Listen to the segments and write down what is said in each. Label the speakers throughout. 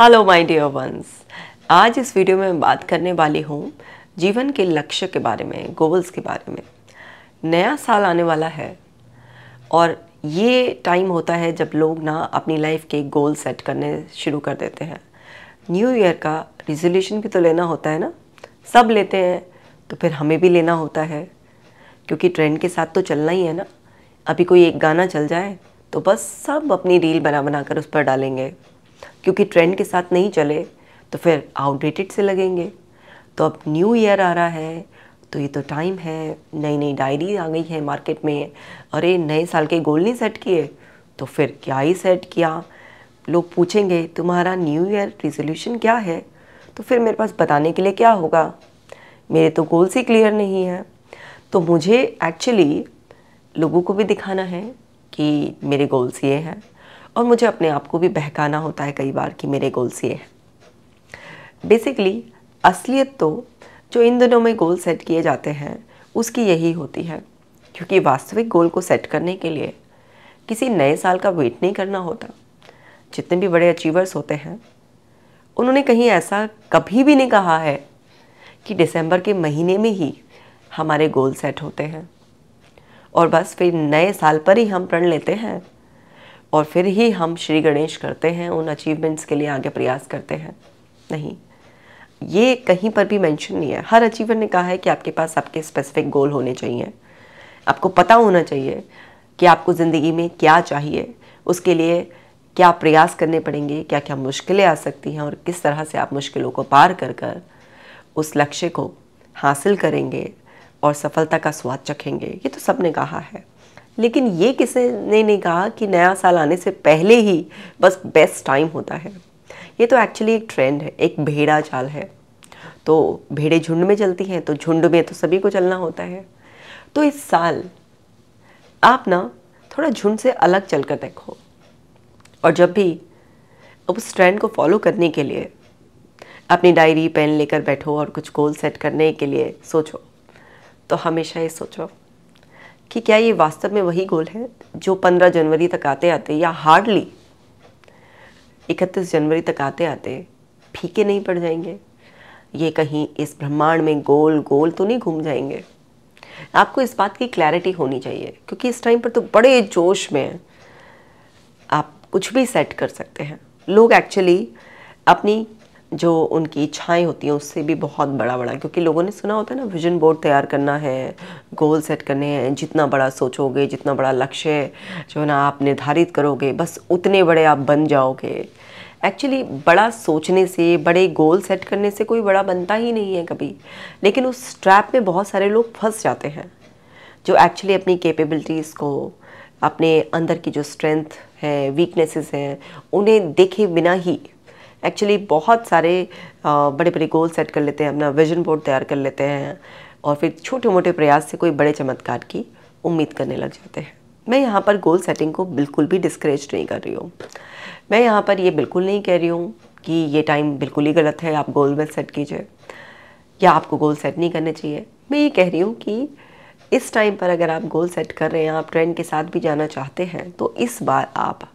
Speaker 1: hello my dear ones आज इस video में मैं बात करने वाली हूँ जीवन के लक्ष्य के बारे में गोल्स के बारे में नया साल आने वाला है और ये टाइम होता है जब लोग ना अपनी लाइफ के गोल सेट करने शुरू कर देते हैं न्यू ईयर का रिजोल्यूशन भी तो लेना होता है ना सब लेते हैं तो फिर हमें भी लेना होता है क्योंकि ट्रेंड के साथ तो चलना ही है ना अभी कोई एक गाना चल जाए तो बस सब अपनी रील बना बना कर उस पर डालेंगे क्योंकि ट्रेंड के साथ नहीं चले तो फिर आउटडेटेड से लगेंगे तो अब न्यू ईयर आ रहा है तो ये तो टाइम है नई नई डायरी आ गई है मार्केट में अरे नए साल के गोल नहीं सेट किए तो फिर क्या ही सेट किया लोग पूछेंगे तुम्हारा न्यू ईयर रिजोल्यूशन क्या है तो फिर मेरे पास बताने के लिए क्या होगा मेरे तो गोल्स ही क्लियर नहीं है तो मुझे एक्चुअली लोगों को भी दिखाना है कि मेरे गोल्स ये हैं और मुझे अपने आप को भी बहकाना होता है कई बार कि मेरे गोल्स ये हैं बेसिकली असलियत तो जो इन दिनों में गोल सेट किए जाते हैं उसकी यही होती है क्योंकि वास्तविक गोल को सेट करने के लिए किसी नए साल का वेट नहीं करना होता जितने भी बड़े अचीवर्स होते हैं उन्होंने कहीं ऐसा कभी भी नहीं कहा है कि दिसंबर के महीने में ही हमारे गोल सेट होते हैं और बस फिर नए साल पर ही हम प्रण लेते हैं और फिर ही हम श्री गणेश करते हैं उन अचीवमेंट्स के लिए आगे प्रयास करते हैं नहीं ये कहीं पर भी मेंशन नहीं है हर अचीवर ने कहा है कि आपके पास आपके स्पेसिफिक गोल होने चाहिए आपको पता होना चाहिए कि आपको ज़िंदगी में क्या चाहिए उसके लिए क्या प्रयास करने पड़ेंगे क्या क्या मुश्किलें आ सकती हैं और किस तरह से आप मुश्किलों को पार कर कर उस लक्ष्य को हासिल करेंगे और सफलता का स्वाद चखेंगे ये तो सब ने कहा है लेकिन ये किसी ने नहीं कहा कि नया साल आने से पहले ही बस बेस्ट टाइम होता है ये तो एक्चुअली एक ट्रेंड है एक भेड़ा चाल है तो भेड़े झुंड में चलती हैं तो झुंड में तो सभी को चलना होता है तो इस साल आप ना थोड़ा झुंड से अलग चल कर देखो और जब भी उस ट्रेंड को फॉलो करने के लिए अपनी डायरी पेन लेकर बैठो और कुछ गोल सेट करने के लिए सोचो तो हमेशा ये सोचो कि क्या ये वास्तव में वही गोल है जो 15 जनवरी तक आते आते या हार्डली 31 जनवरी तक आते आते फीके नहीं पड़ जाएंगे ये कहीं इस ब्रह्मांड में गोल गोल तो नहीं घूम जाएंगे आपको इस बात की क्लैरिटी होनी चाहिए क्योंकि इस टाइम पर तो बड़े जोश में आप कुछ भी सेट कर सकते हैं लोग एक्चुअली अपनी जो उनकी इच्छाएं होती हैं उससे भी बहुत बड़ा बड़ा क्योंकि लोगों ने सुना होता है ना विजन बोर्ड तैयार करना है गोल सेट करने हैं जितना बड़ा सोचोगे जितना बड़ा लक्ष्य जो है ना आप निर्धारित करोगे बस उतने बड़े आप बन जाओगे एक्चुअली बड़ा सोचने से बड़े गोल सेट करने से कोई बड़ा बनता ही नहीं है कभी लेकिन उस ट्रैप में बहुत सारे लोग फंस जाते हैं जो एक्चुअली अपनी कैपेबिलिटीज़ को अपने अंदर की जो स्ट्रेंथ है वीकनेसेस हैं उन्हें देखे बिना ही एक्चुअली बहुत सारे बड़े बड़े गोल सेट कर लेते हैं अपना विजन बोर्ड तैयार कर लेते हैं और फिर छोटे मोटे प्रयास से कोई बड़े चमत्कार की उम्मीद करने लग जाते हैं मैं यहाँ पर गोल सेटिंग को बिल्कुल भी डिस्करेज नहीं कर रही हूँ मैं यहाँ पर ये बिल्कुल नहीं कह रही हूँ कि ये टाइम बिल्कुल ही गलत है आप गोल में सेट कीजिए या आपको गोल सेट नहीं करने चाहिए मैं ये कह रही हूँ कि इस टाइम पर अगर आप गोल सेट कर रहे हैं आप ट्रेंड के साथ भी जाना चाहते हैं तो इस बार आप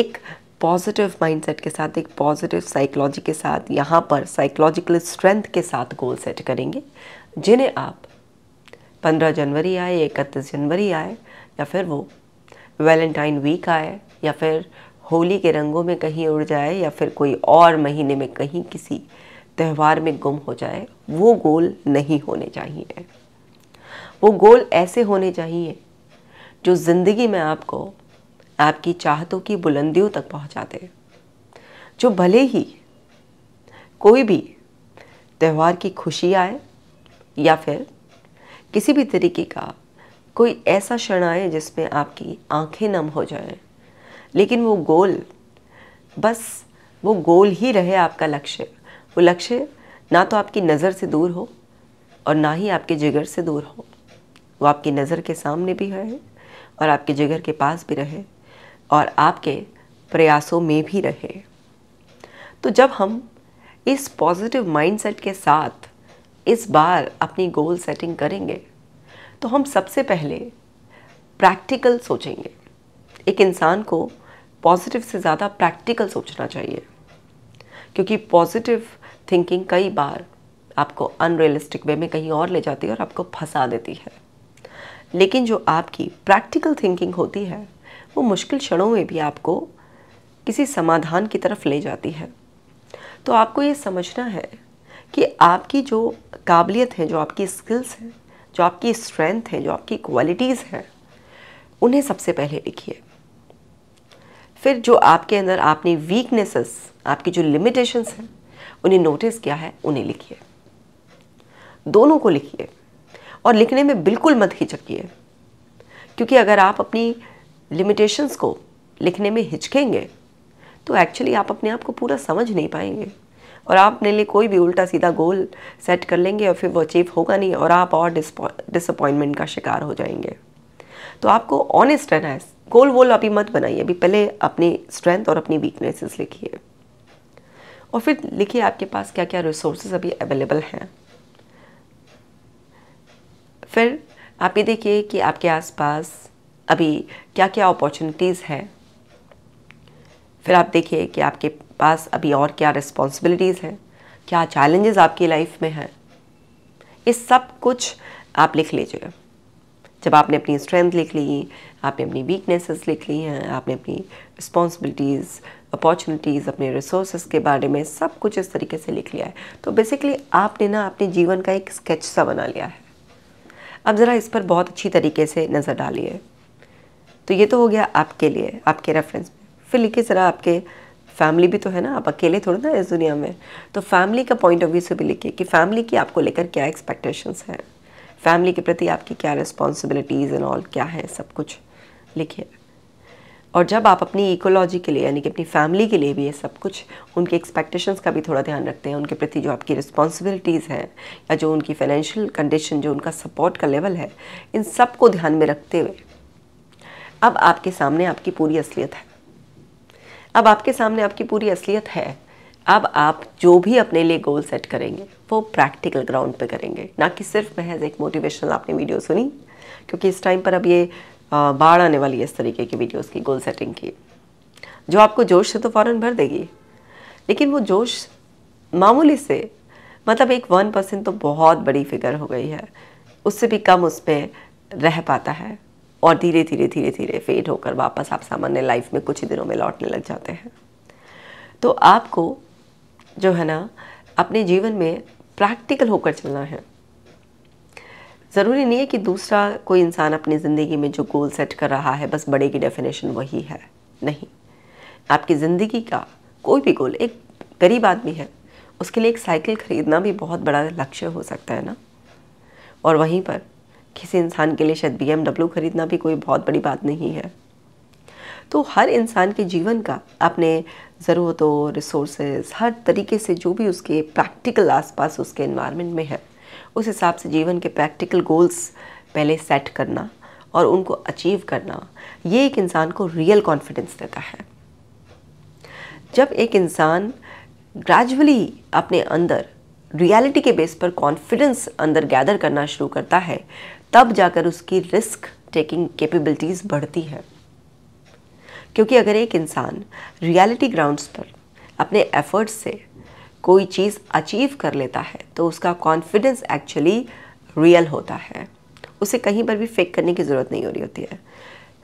Speaker 1: एक पॉजिटिव माइंडसेट के साथ एक पॉजिटिव साइकोलॉजी के साथ यहाँ पर साइकोलॉजिकल स्ट्रेंथ के साथ गोल सेट करेंगे जिन्हें आप 15 जनवरी आए इकतीस जनवरी आए या फिर वो वैलेंटाइन वीक आए या फिर होली के रंगों में कहीं उड़ जाए या फिर कोई और महीने में कहीं किसी त्यौहार में गुम हो जाए वो गोल नहीं होने चाहिए वो गोल ऐसे होने चाहिए जो ज़िंदगी में आपको आपकी चाहतों की बुलंदियों तक पहुंचाते हैं जो भले ही कोई भी त्यौहार की खुशी आए या फिर किसी भी तरीके का कोई ऐसा क्षण आए जिसमें आपकी आंखें नम हो जाएं लेकिन वो गोल बस वो गोल ही रहे आपका लक्ष्य वो लक्ष्य ना तो आपकी नज़र से दूर हो और ना ही आपके जिगर से दूर हो वो आपकी नज़र के सामने भी है और आपके जिगर के पास भी रहे और आपके प्रयासों में भी रहे तो जब हम इस पॉजिटिव माइंडसेट के साथ इस बार अपनी गोल सेटिंग करेंगे तो हम सबसे पहले प्रैक्टिकल सोचेंगे एक इंसान को पॉजिटिव से ज़्यादा प्रैक्टिकल सोचना चाहिए क्योंकि पॉजिटिव थिंकिंग कई बार आपको अनरियलिस्टिक वे में कहीं और ले जाती है और आपको फंसा देती है लेकिन जो आपकी प्रैक्टिकल थिंकिंग होती है वो मुश्किल क्षणों में भी आपको किसी समाधान की तरफ ले जाती है तो आपको ये समझना है कि आपकी जो काबिलियत है जो आपकी स्किल्स हैं जो आपकी स्ट्रेंथ है जो आपकी क्वालिटीज़ हैं उन्हें सबसे पहले लिखिए फिर जो आपके अंदर आपने वीकनेसेस आपकी जो लिमिटेशंस हैं उन्हें नोटिस किया है उन्हें लिखिए दोनों को लिखिए और लिखने में बिल्कुल मत हिचकिए क्योंकि अगर आप अपनी लिमिटेशंस को लिखने में हिचकेंगे तो एक्चुअली आप अपने आप को पूरा समझ नहीं पाएंगे और आप अपने लिए कोई भी उल्टा सीधा गोल सेट कर लेंगे और फिर वो अचीव होगा नहीं और आप और डिसअपॉइंटमेंट का शिकार हो जाएंगे तो आपको ऑनेस्ट रहना है गोल वोल अभी मत बनाइए अभी पहले अपनी स्ट्रेंथ और अपनी वीकनेसेस लिखिए और फिर लिखिए आपके पास क्या क्या रिसोर्सेज अभी अवेलेबल हैं फिर आप ये देखिए कि आपके आसपास अभी क्या क्या अपॉर्चुनिटीज़ हैं फिर आप देखिए कि आपके पास अभी और क्या रिस्पॉन्सिबिलिटीज़ हैं क्या चैलेंजेस आपकी लाइफ में हैं ये सब कुछ आप लिख लीजिए जब आपने अपनी स्ट्रेंथ लिख ली आपने अपनी वीकनेसेस लिख ली हैं आपने अपनी रिस्पॉन्सिबिलिटीज़ अपॉर्चुनिटीज़ अपने रिसोर्स के बारे में सब कुछ इस तरीके से लिख लिया है तो बेसिकली आपने ना अपने जीवन का एक स्केच सा बना लिया है अब ज़रा इस पर बहुत अच्छी तरीके से नज़र डालिए तो ये तो हो गया आपके लिए आपके रेफरेंस में फिर लिखिए ज़रा आपके फैमिली भी तो है ना आप अकेले थोड़े ना इस दुनिया में तो फैमिली का पॉइंट ऑफ व्यू से भी लिखिए कि फैमिली की आपको लेकर क्या एक्सपेक्टेशंस हैं फैमिली के प्रति आपकी क्या रिस्पॉन्सिबिलिटीज़ एंड ऑल क्या है सब कुछ लिखिए और जब आप अपनी इकोलॉजी के लिए यानी कि अपनी फैमिली के लिए भी ये सब कुछ उनके एक्सपेक्टेशंस का भी थोड़ा ध्यान रखते हैं उनके प्रति जो आपकी रिस्पॉन्सिबिलिटीज़ हैं या जो उनकी फाइनेंशियल कंडीशन जो उनका सपोर्ट का लेवल है इन सब को ध्यान में रखते हुए अब आपके सामने आपकी पूरी असलियत है अब आपके सामने आपकी पूरी असलियत है अब आप जो भी अपने लिए गोल सेट करेंगे वो प्रैक्टिकल ग्राउंड पे करेंगे ना कि सिर्फ महज एक मोटिवेशनल आपने वीडियो सुनी क्योंकि इस टाइम पर अब ये बाढ़ आने वाली है इस तरीके की वीडियोस की गोल सेटिंग की जो आपको जोश से तो फ़ौरन भर देगी लेकिन वो जोश मामूली से मतलब एक वन परसेंट तो बहुत बड़ी फिगर हो गई है उससे भी कम उस पर रह पाता है और धीरे धीरे धीरे धीरे फेड होकर वापस आप सामान्य लाइफ में कुछ ही दिनों में लौटने लग जाते हैं तो आपको जो है ना अपने जीवन में प्रैक्टिकल होकर चलना है ज़रूरी नहीं है कि दूसरा कोई इंसान अपनी ज़िंदगी में जो गोल सेट कर रहा है बस बड़े की डेफिनेशन वही है नहीं आपकी ज़िंदगी का कोई भी गोल एक गरीब आदमी है उसके लिए एक साइकिल ख़रीदना भी बहुत बड़ा लक्ष्य हो सकता है ना और वहीं पर किसी इंसान के लिए शायद बी खरीदना भी कोई बहुत बड़ी बात नहीं है तो हर इंसान के जीवन का अपने ज़रूरतों रिसोर्सेज हर तरीके से जो भी उसके प्रैक्टिकल आसपास उसके इन्वायरमेंट में है उस हिसाब से जीवन के प्रैक्टिकल गोल्स पहले सेट करना और उनको अचीव करना ये एक इंसान को रियल कॉन्फिडेंस देता है जब एक इंसान ग्रेजुअली अपने अंदर रियलिटी के बेस पर कॉन्फिडेंस अंदर गैदर करना शुरू करता है तब जाकर उसकी रिस्क टेकिंग कैपेबिलिटीज़ बढ़ती है क्योंकि अगर एक इंसान रियलिटी ग्राउंड्स पर अपने एफर्ट्स से कोई चीज़ अचीव कर लेता है तो उसका कॉन्फिडेंस एक्चुअली रियल होता है उसे कहीं पर भी फेक करने की ज़रूरत नहीं हो रही होती है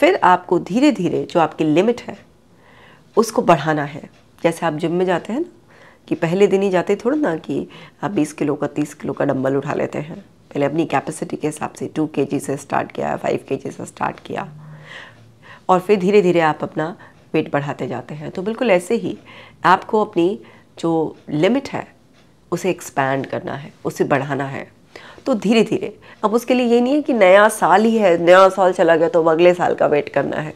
Speaker 1: फिर आपको धीरे धीरे जो आपकी लिमिट है उसको बढ़ाना है जैसे आप जिम में जाते हैं ना कि पहले दिन ही जाते थोड़ा ना कि आप 20 किलो का 30 किलो का डंबल उठा लेते हैं पहले अपनी कैपेसिटी के हिसाब से टू के से स्टार्ट किया फाइव के से स्टार्ट किया और फिर धीरे धीरे आप अपना वेट बढ़ाते जाते हैं तो बिल्कुल ऐसे ही आपको अपनी जो लिमिट है उसे एक्सपैंड करना है उसे बढ़ाना है तो धीरे धीरे अब उसके लिए ये नहीं है कि नया साल ही है नया साल चला गया तो अब अगले साल का वेट करना है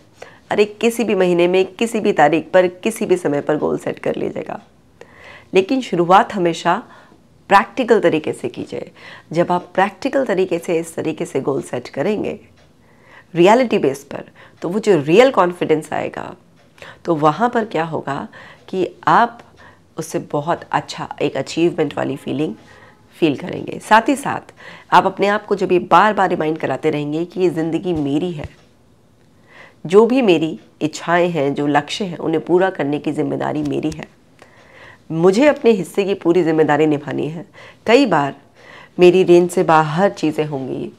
Speaker 1: अरे किसी भी महीने में किसी भी तारीख पर किसी भी समय पर गोल सेट कर लीजिएगा लेकिन शुरुआत हमेशा प्रैक्टिकल तरीके से कीजिए जब आप प्रैक्टिकल तरीके से इस तरीके से गोल सेट करेंगे रियलिटी बेस पर तो वो जो रियल कॉन्फिडेंस आएगा तो वहाँ पर क्या होगा कि आप उससे बहुत अच्छा एक अचीवमेंट वाली फीलिंग फील करेंगे साथ ही साथ आप अपने आप को जब ये बार बार रिमाइंड कराते रहेंगे कि ये ज़िंदगी मेरी है जो भी मेरी इच्छाएं हैं जो लक्ष्य हैं उन्हें पूरा करने की जिम्मेदारी मेरी है मुझे अपने हिस्से की पूरी जिम्मेदारी निभानी है कई बार मेरी रेंज से बाहर चीज़ें होंगी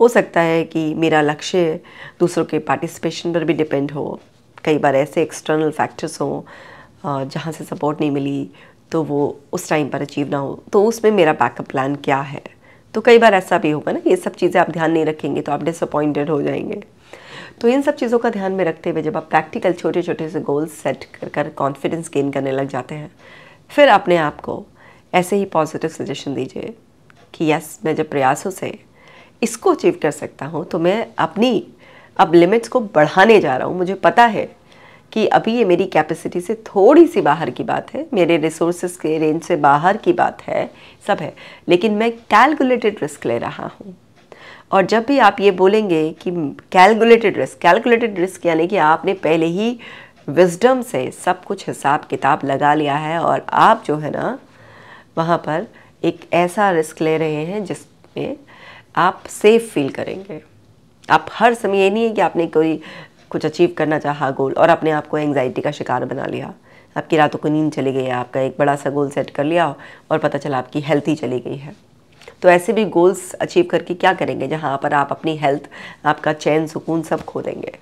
Speaker 1: हो सकता है कि मेरा लक्ष्य दूसरों के पार्टिसिपेशन पर भी डिपेंड हो कई बार ऐसे एक्सटर्नल फैक्टर्स हों जहाँ से सपोर्ट नहीं मिली तो वो उस टाइम पर अचीव ना हो तो उसमें मेरा बैकअप प्लान क्या है तो कई बार ऐसा भी होगा ना ये सब चीज़ें आप ध्यान नहीं रखेंगे तो आप डिसअपॉइंटेड हो जाएंगे तो इन सब चीज़ों का ध्यान में रखते हुए जब आप प्रैक्टिकल छोटे छोटे से गोल्स सेट कर कर कॉन्फिडेंस गेन करने लग जाते हैं फिर अपने आप को ऐसे ही पॉजिटिव सजेशन दीजिए कि यस मैं जब प्रयासों से इसको अचीव कर सकता हूँ तो मैं अपनी अब लिमिट्स को बढ़ाने जा रहा हूँ मुझे पता है कि अभी ये मेरी कैपेसिटी से थोड़ी सी बाहर की बात है मेरे रिसोर्सेज के रेंज से बाहर की बात है सब है लेकिन मैं कैलकुलेटेड रिस्क ले रहा हूँ और जब भी आप ये बोलेंगे कि कैलकुलेटेड रिस्क कैलकुलेटेड रिस्क यानी कि आपने पहले ही विजडम से सब कुछ हिसाब किताब लगा लिया है और आप जो है ना वहाँ पर एक ऐसा रिस्क ले रहे हैं जिसमें आप सेफ़ फील करेंगे आप हर समय ये नहीं है कि आपने कोई कुछ अचीव करना चाहा गोल और अपने आप को एंगजाइटी का शिकार बना लिया आपकी रातों को नींद चली गई है आपका एक बड़ा सा गोल सेट कर लिया और पता चला आपकी हेल्थ ही चली गई है तो ऐसे भी गोल्स अचीव करके क्या करेंगे जहाँ पर आप अपनी हेल्थ आपका चैन सुकून सब खो देंगे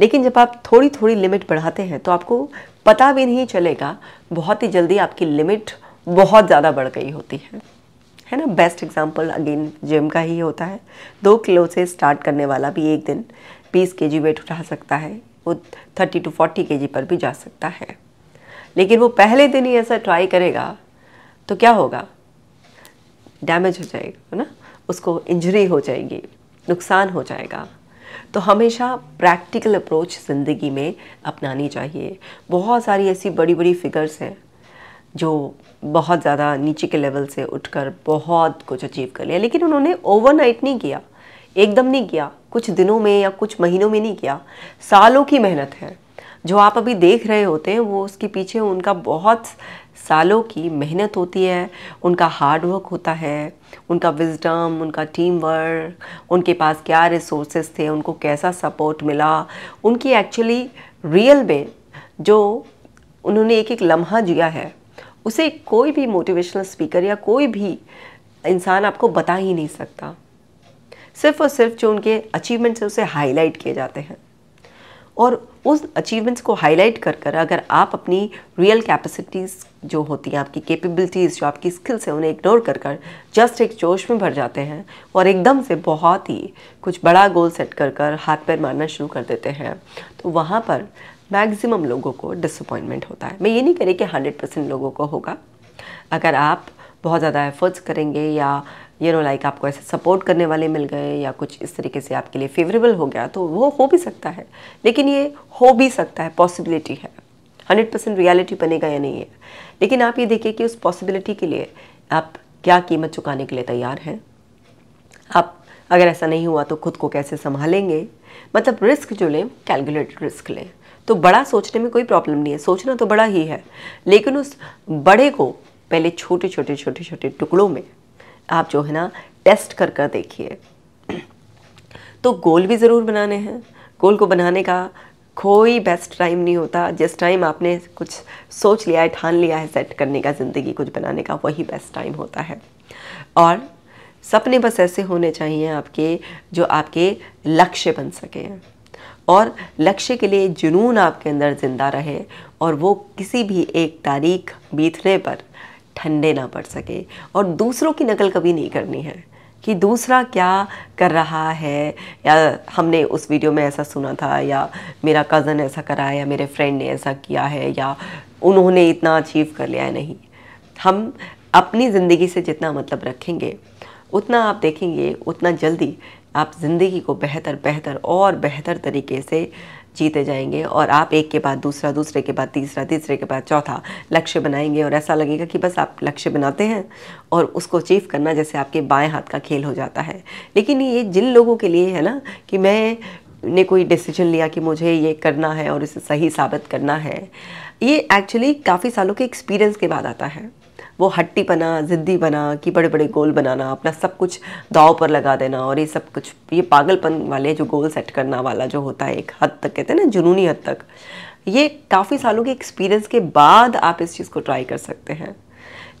Speaker 1: लेकिन जब आप थोड़ी थोड़ी लिमिट बढ़ाते हैं तो आपको पता भी नहीं चलेगा बहुत ही जल्दी आपकी लिमिट बहुत ज़्यादा बढ़ गई होती है है ना बेस्ट एग्जाम्पल अगेन जिम का ही होता है दो किलो से स्टार्ट करने वाला भी एक दिन बीस के जी वेट उठा सकता है वो थर्टी टू फोर्टी के जी पर भी जा सकता है लेकिन वो पहले दिन ही ऐसा ट्राई करेगा तो क्या होगा डैमेज हो जाएगा है ना उसको इंजरी हो जाएगी नुकसान हो जाएगा तो हमेशा प्रैक्टिकल अप्रोच ज़िंदगी में अपनानी चाहिए बहुत सारी ऐसी बड़ी बड़ी फिगर्स हैं जो बहुत ज़्यादा नीचे के लेवल से उठकर बहुत कुछ अचीव कर लिया लेकिन उन्होंने ओवरनाइट नहीं किया एकदम नहीं किया कुछ दिनों में या कुछ महीनों में नहीं किया सालों की मेहनत है जो आप अभी देख रहे होते हैं वो उसके पीछे उनका बहुत सालों की मेहनत होती है उनका हार्ड वर्क होता है उनका विजडम उनका टीम वर्क उनके पास क्या रिसोर्सेज थे उनको कैसा सपोर्ट मिला उनकी एक्चुअली रियल में जो उन्होंने एक एक लम्हा जिया है उसे कोई भी मोटिवेशनल स्पीकर या कोई भी इंसान आपको बता ही नहीं सकता सिर्फ और सिर्फ जो उनके अचीवमेंट्स हैं उसे हाईलाइट किए जाते हैं और उस अचीवमेंट्स को हाईलाइट कर कर अगर आप अपनी रियल कैपेसिटीज़ जो होती हैं आपकी कैपेबिलिटीज़ जो आपकी स्किल्स हैं उन्हें इग्नोर कर कर जस्ट एक जोश में भर जाते हैं और एकदम से बहुत ही कुछ बड़ा गोल सेट कर कर हाथ पैर मारना शुरू कर देते हैं तो वहाँ पर मैक्सिमम लोगों को डिसअपॉइंटमेंट होता है मैं ये नहीं कह रही कि हंड्रेड परसेंट लोगों को होगा अगर आप बहुत ज़्यादा एफर्ट्स करेंगे या ये नो लाइक आपको ऐसे सपोर्ट करने वाले मिल गए या कुछ इस तरीके से आपके लिए फेवरेबल हो गया तो वो हो भी सकता है लेकिन ये हो भी सकता है पॉसिबिलिटी है हंड्रेड परसेंट रियलिटी बनेगा या नहीं है लेकिन आप ये देखिए कि उस पॉसिबिलिटी के लिए आप क्या कीमत चुकाने के लिए तैयार हैं आप अगर ऐसा नहीं हुआ तो खुद को कैसे संभालेंगे मतलब रिस्क जो लें कैलकुलेटेड रिस्क लें तो बड़ा सोचने में कोई प्रॉब्लम नहीं है सोचना तो बड़ा ही है लेकिन उस बड़े को पहले छोटे छोटे छोटे छोटे टुकड़ों में आप जो है ना टेस्ट कर कर देखिए तो गोल भी ज़रूर बनाने हैं गोल को बनाने का कोई बेस्ट टाइम नहीं होता जिस टाइम आपने कुछ सोच लिया है ठान लिया है सेट करने का ज़िंदगी कुछ बनाने का वही बेस्ट टाइम होता है और सपने बस ऐसे होने चाहिए आपके जो आपके लक्ष्य बन सके और लक्ष्य के लिए जुनून आपके अंदर ज़िंदा रहे और वो किसी भी एक तारीख बीतने पर ठंडे ना पड़ सके और दूसरों की नकल कभी नहीं करनी है कि दूसरा क्या कर रहा है या हमने उस वीडियो में ऐसा सुना था या मेरा कज़न ऐसा करा है या मेरे फ्रेंड ने ऐसा किया है या उन्होंने इतना अचीव कर लिया है नहीं हम अपनी ज़िंदगी से जितना मतलब रखेंगे उतना आप देखेंगे उतना जल्दी आप ज़िंदगी को बेहतर बेहतर और बेहतर तरीके से जीते जाएंगे और आप एक के बाद दूसरा दूसरे के बाद तीसरा तीसरे के बाद चौथा लक्ष्य बनाएंगे और ऐसा लगेगा कि बस आप लक्ष्य बनाते हैं और उसको अचीव करना जैसे आपके बाएं हाथ का खेल हो जाता है लेकिन ये जिन लोगों के लिए है ना कि मैं ने कोई डिसीजन लिया कि मुझे ये करना है और इसे सही साबित करना है ये एक्चुअली काफ़ी सालों के एक्सपीरियंस के बाद आता है वो हट्टी बना ज़िद्दी बना कि बड़े बड़े गोल बनाना अपना सब कुछ दाव पर लगा देना और ये सब कुछ ये पागलपन वाले जो गोल सेट करना वाला जो होता है एक हद तक कहते हैं ना जुनूनी हद तक ये काफ़ी सालों के एक्सपीरियंस के बाद आप इस चीज़ को ट्राई कर सकते हैं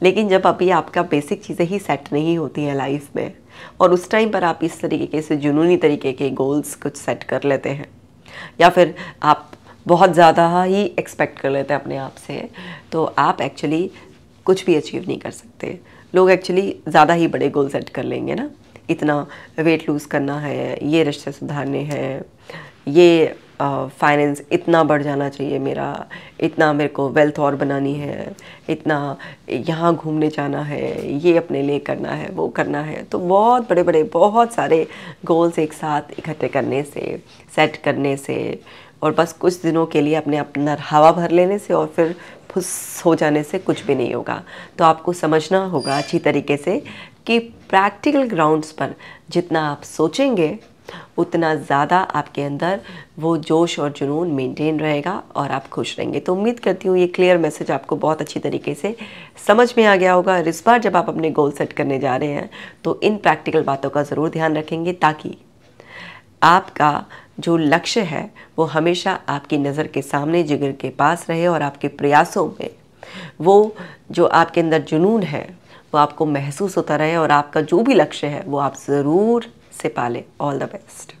Speaker 1: लेकिन जब अभी आपका बेसिक चीज़ें ही सेट नहीं होती हैं लाइफ में और उस टाइम पर आप इस तरीके के से जुनूनी तरीके के गोल्स कुछ सेट कर लेते हैं या फिर आप बहुत ज़्यादा ही एक्सपेक्ट कर लेते हैं अपने आप से तो आप एक्चुअली कुछ भी अचीव नहीं कर सकते लोग एक्चुअली ज़्यादा ही बड़े गोल सेट कर लेंगे ना इतना वेट लूज़ करना है ये रिश्ते सुधारने हैं ये फाइनेंस uh, इतना बढ़ जाना चाहिए मेरा इतना मेरे को वेल्थ और बनानी है इतना यहाँ घूमने जाना है ये अपने लिए करना है वो करना है तो बहुत बड़े बड़े बहुत सारे गोल्स एक साथ इकट्ठे करने से सेट करने से और बस कुछ दिनों के लिए अपने अपना हवा भर लेने से और फिर फुस हो जाने से कुछ भी नहीं होगा तो आपको समझना होगा अच्छी तरीके से कि प्रैक्टिकल ग्राउंड्स पर जितना आप सोचेंगे उतना ज़्यादा आपके अंदर वो जोश और जुनून मेंटेन रहेगा और आप खुश रहेंगे तो उम्मीद करती हूँ ये क्लियर मैसेज आपको बहुत अच्छी तरीके से समझ में आ गया होगा और इस बार जब आप अपने गोल सेट करने जा रहे हैं तो इन प्रैक्टिकल बातों का ज़रूर ध्यान रखेंगे ताकि आपका जो लक्ष्य है वो हमेशा आपकी नज़र के सामने जिगर के पास रहे और आपके प्रयासों में वो जो आपके अंदर जुनून है वो आपको महसूस होता रहे और आपका जो भी लक्ष्य है वो आप ज़रूर से पालें ऑल द बेस्ट